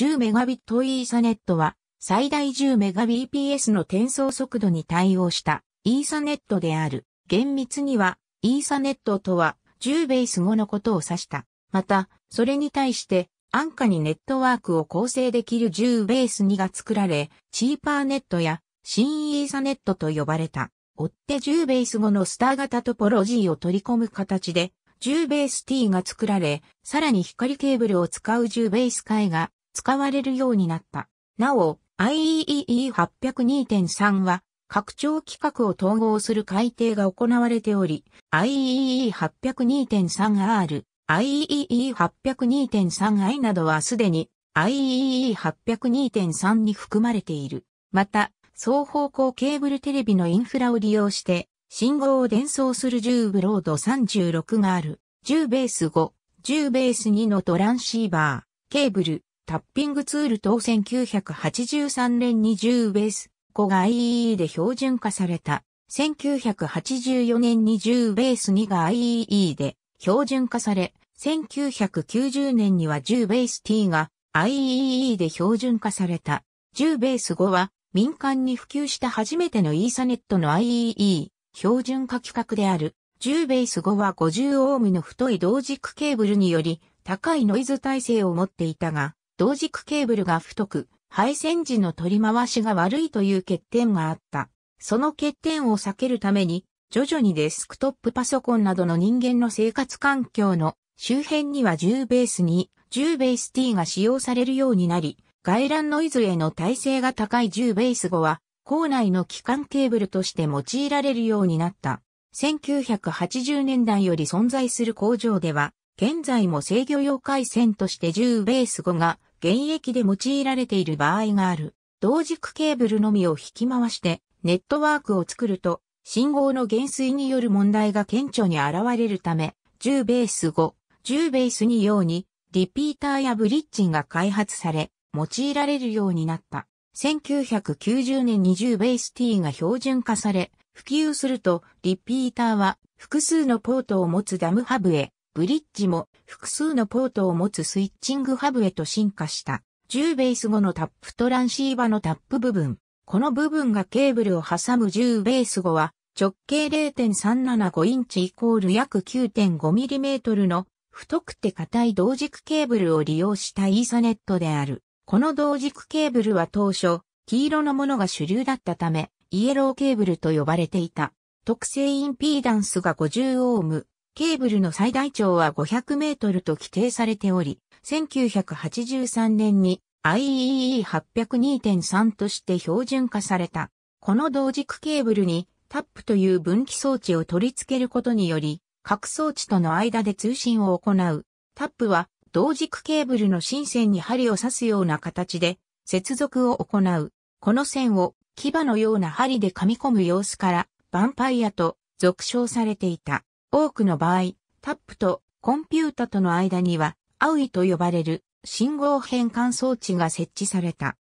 10Mbit イーサネットは最大 10Mbps の転送速度に対応したイーサネットである。厳密にはイーサネットとは10ベース後のことを指した。また、それに対して安価にネットワークを構成できる10ベース2が作られ、チーパーネットや新イーサネットと呼ばれた。追って10ベース後のスター型トポロジーを取り込む形で、10ベース T が作られ、さらに光ケーブルを使う10ベース回が使われるようになった。なお、IEEE802.3 は、拡張規格を統合する改定が行われており、IEEE802.3R、IEEE802.3I などはすでに IEEE802.3 に含まれている。また、双方向ケーブルテレビのインフラを利用して、信号を伝送する10ブロード36がある、10ベース5、10ベース2のトランシーバー、ケーブル、タッピングツール等1983年に10ベース5が IEE で標準化された。1984年に10ベース2が IEE で標準化され、1990年には10ベース T が IEE で標準化された。10ベース5は民間に普及した初めてのイーサネットの IEE 標準化規格である。10ベース5は50オームの太い同軸ケーブルにより高いノイズ耐性を持っていたが、同軸ケーブルが太く、配線時の取り回しが悪いという欠点があった。その欠点を避けるために、徐々にデスクトップパソコンなどの人間の生活環境の周辺には10ベースに10ベース T が使用されるようになり、外乱ノイズへの耐性が高い10ベース後は、校内の機関ケーブルとして用いられるようになった。1980年代より存在する工場では、現在も制御用回線として10ベース5が現役で用いられている場合がある。同軸ケーブルのみを引き回してネットワークを作ると信号の減衰による問題が顕著に現れるため10ベース5、10ベース2用にリピーターやブリッジが開発され用いられるようになった。1990年20ベース T が標準化され普及するとリピーターは複数のポートを持つダムハブへブリッジも複数のポートを持つスイッチングハブへと進化した。10ベース後のタップトランシーバのタップ部分。この部分がケーブルを挟む10ベース後は直径0.375インチイコール約 9.5mm の太くて硬い同軸ケーブルを利用したイーサネットである。この同軸ケーブルは当初、黄色のものが主流だったため、イエローケーブルと呼ばれていた。特性インピーダンスが50オーム、ケーブルの最大長は500メートルと規定されており、1983年に i e e 8 0 2 3として標準化された。この同軸ケーブルにタップという分岐装置を取り付けることにより、各装置との間で通信を行う。タップは同軸ケーブルの新線に針を刺すような形で接続を行う。この線を牙のような針で噛み込む様子から、ヴァンパイアと俗称されていた。多くの場合、タップとコンピュータとの間には、アウイと呼ばれる信号変換装置が設置された。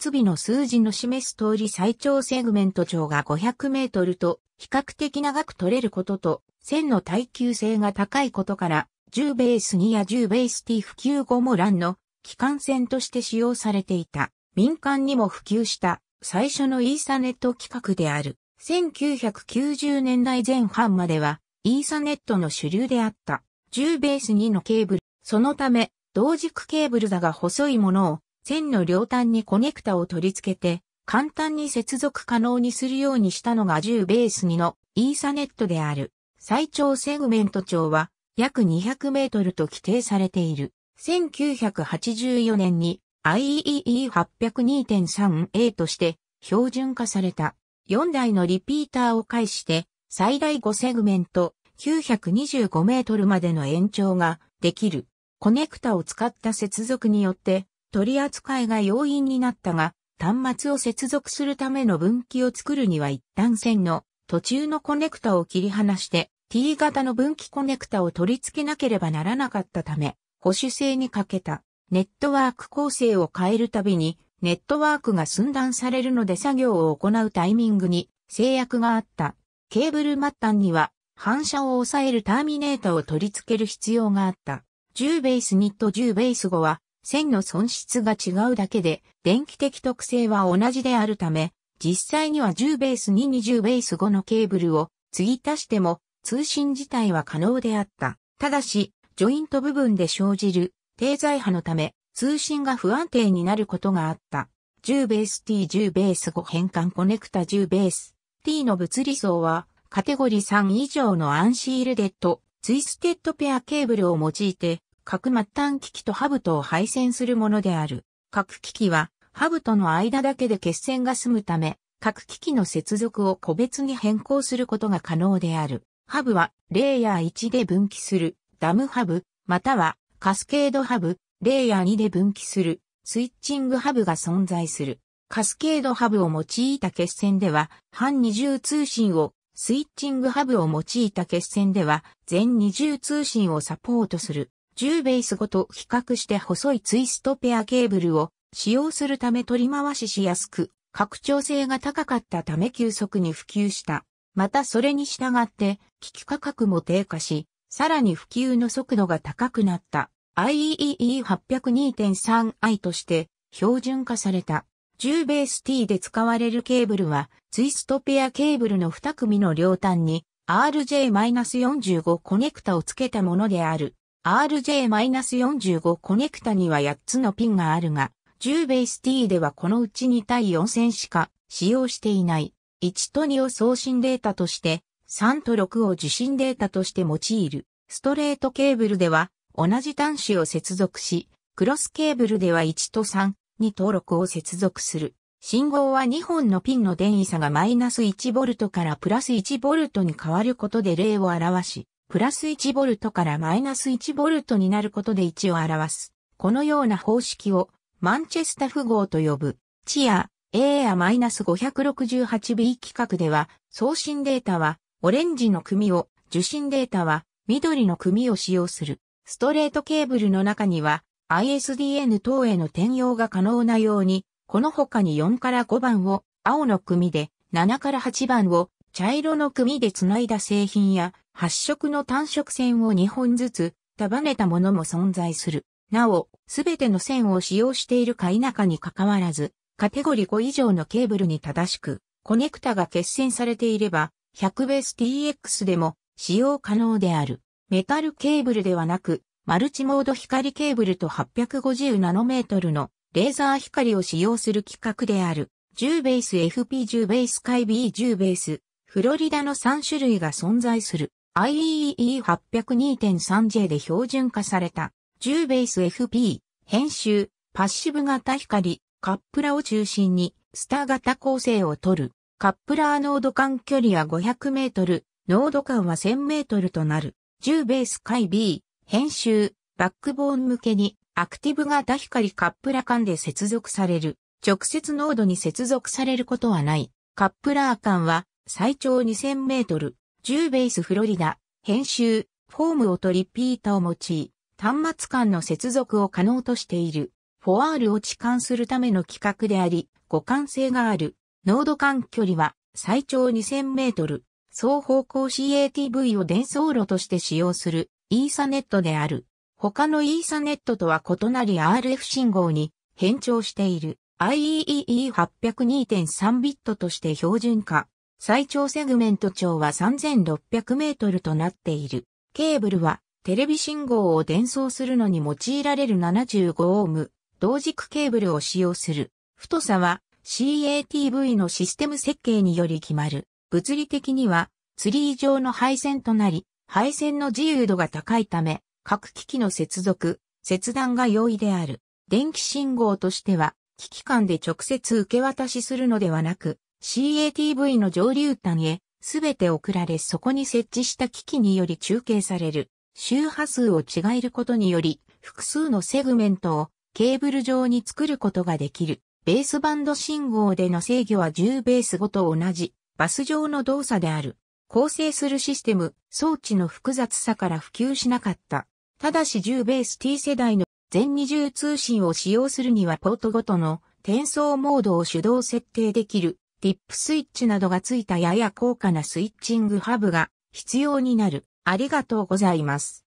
末尾の数字の示す通り最長セグメント長が500メートルと比較的長く取れることと線の耐久性が高いことから10ベース2や10ベース T 普及後も欄の機関線として使用されていた民間にも普及した最初のイーサネット規格である1990年代前半まではイーサネットの主流であった、10ベース2のケーブル。そのため、同軸ケーブルだが細いものを、線の両端にコネクタを取り付けて、簡単に接続可能にするようにしたのが10ベース2のイーサネットである。最長セグメント長は約200メートルと規定されている。1984年に IEEE802.3A として標準化された。4台のリピーターを介して最大5セグメント925メートルまでの延長ができる。コネクタを使った接続によって取り扱いが容易になったが、端末を接続するための分岐を作るには一旦線の途中のコネクタを切り離して T 型の分岐コネクタを取り付けなければならなかったため、保守性に欠けた。ネットワーク構成を変えるたびに、ネットワークが寸断されるので作業を行うタイミングに制約があった。ケーブル末端には反射を抑えるターミネータを取り付ける必要があった。10ベース2と10ベース5は線の損失が違うだけで電気的特性は同じであるため、実際には10ベース2に10ベース5のケーブルを継ぎ足しても通信自体は可能であった。ただし、ジョイント部分で生じる低在波のため通信が不安定になることがあった。10ベース T10 ベース5変換コネクタ10ベース T の物理層は、カテゴリー3以上のアンシールデッド、ツイステッドペアケーブルを用いて、各末端機器とハブとを配線するものである。各機器は、ハブとの間だけで決線が済むため、各機器の接続を個別に変更することが可能である。ハブは、レイヤー1で分岐する、ダムハブ、または、カスケードハブ、レイヤー2で分岐する、スイッチングハブが存在する。カスケードハブを用いた決戦では、半二重通信を、スイッチングハブを用いた決戦では、全二重通信をサポートする、10ベースごと比較して細いツイストペアケーブルを使用するため取り回ししやすく、拡張性が高かったため急速に普及した。またそれに従って、機器価格も低下し、さらに普及の速度が高くなった IEEE 802.3i として標準化された。10ベース T で使われるケーブルは、ツイストペアケーブルの2組の両端に RJ-45 コネクタを付けたものである。RJ-45 コネクタには8つのピンがあるが、10ベース T ではこのうち2対4線しか使用していない。1と2を送信データとして、3と6を受信データとして用いる。ストレートケーブルでは、同じ端子を接続し、クロスケーブルでは1と3、に登録を接続する。信号は2本のピンの電位差がマイナス 1V からプラス 1V に変わることで0を表し、プラス 1V からマイナス 1V になることで1を表す。このような方式をマンチェスタ符号と呼ぶ。チア、A や -568B 規格では、送信データはオレンジの組を、受信データは緑の組を使用する。ストレートケーブルの中には ISDN 等への転用が可能なように、この他に4から5番を青の組で、7から8番を茶色の組で繋いだ製品や、発色の単色線を2本ずつ束ねたものも存在する。なお、すべての線を使用しているか否かに関わらず、カテゴリ5以上のケーブルに正しく、コネクタが欠線されていれば、100ベース TX でも使用可能である。メタルケーブルではなく、マルチモード光ケーブルと850ナノメートルのレーザー光を使用する規格である、10ベース FP10 ベース回 B10 ベース、フロリダの3種類が存在する i e e 8 0 2 3 j で標準化された10ベース FP、編集、パッシブ型光、カップラを中心にスター型構成をとる。カップラー濃度間距離は500メートル、濃度間は1000メートルとなる。10ベース回 B、編集、バックボーン向けに、アクティブ型光カップラ間で接続される。直接ノードに接続されることはない。カップラー間は、最長2000メートル、10ベースフロリダ、編集、フォームオとリピータを用い、端末間の接続を可能としている。フォアールを置換するための規格であり、互換性がある。ノード間距離は最長2000メートル。双方向 CATV を伝送路として使用するイーサネットである。他のイーサネットとは異なり RF 信号に変調している IEEE802.3 ビットとして標準化。最長セグメント長は3600メートルとなっている。ケーブルはテレビ信号を伝送するのに用いられる75オーム、同軸ケーブルを使用する。太さは CATV のシステム設計により決まる。物理的にはツリー状の配線となり、配線の自由度が高いため、各機器の接続、切断が容易である。電気信号としては、機器間で直接受け渡しするのではなく、CATV の上流端へ、すべて送られそこに設置した機器により中継される。周波数を違えることにより、複数のセグメントをケーブル上に作ることができる。ベースバンド信号での制御は10ベースごと同じ、バス上の動作である。構成するシステム、装置の複雑さから普及しなかった。ただし10ベース T 世代の全20通信を使用するにはポートごとの転送モードを手動設定できるティップスイッチなどがついたやや高価なスイッチングハブが必要になる。ありがとうございます。